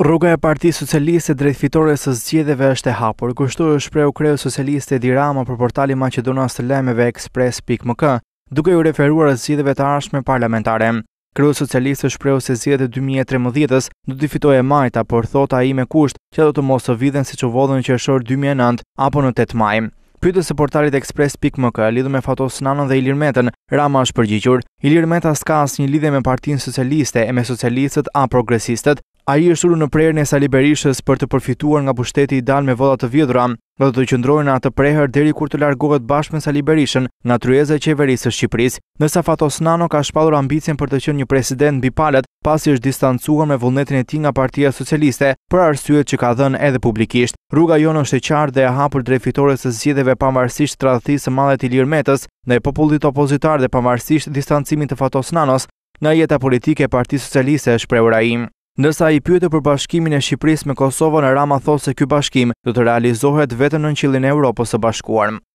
Rruga e Partisë Socialiste drejt fitores së zgjedhjeve është e hapur. kushtu e shprehu kreu socialiste Edi Rama për portalin Macedonas të lemeve Express.mk, duke ju referuar zgjedhjeve të ardhme parlamentare. Kreu socialiste shprehu se zgjedhjet e 2013-s do të fitojë Majta, por thotë ai me kusht që do të mos u vidhen siç u vodhën qershor 2009 apo në 8 maj. Pyetës së portalit Express.mk lidhur me Fatos Nanën dhe Ilir Metën, Rama është përgjigjur. Ilir Meta s'ka asnjë lidhje me Partinë Socialiste e me socialistët a progresistët A i është në prejrën e Sali Berishës për të përfituar nga pushteti i dalë me vodat të vjedhra dhe të qëndrojë në atë prejrë deri kur të largohet bashkë me Sali Berishën nga tryeze qeverisë së Shqipëris, nësa Fatos Nano ka shpadur ambicin për të qënë një president në bipalet pas i është distancuar me vullnetin e ti nga partia socialiste për arsyet që ka dhenë edhe publikisht. Rruga jonë është e qarë dhe e hapur drejfitore së zgjideve pamarsisht të radhëtisë së malet i lirmetës dhe popullit opozitar dhe pamarsisht distancimin të Fatos Nanos nga jeta politike e Parti Socialiste është preura im. Nësa i pyete për bashkimin e Shqipëris me Kosovën, Rama thosë se kjo bashkim dhe të realizohet vetën në në qilin e Europës e bashkuarmë.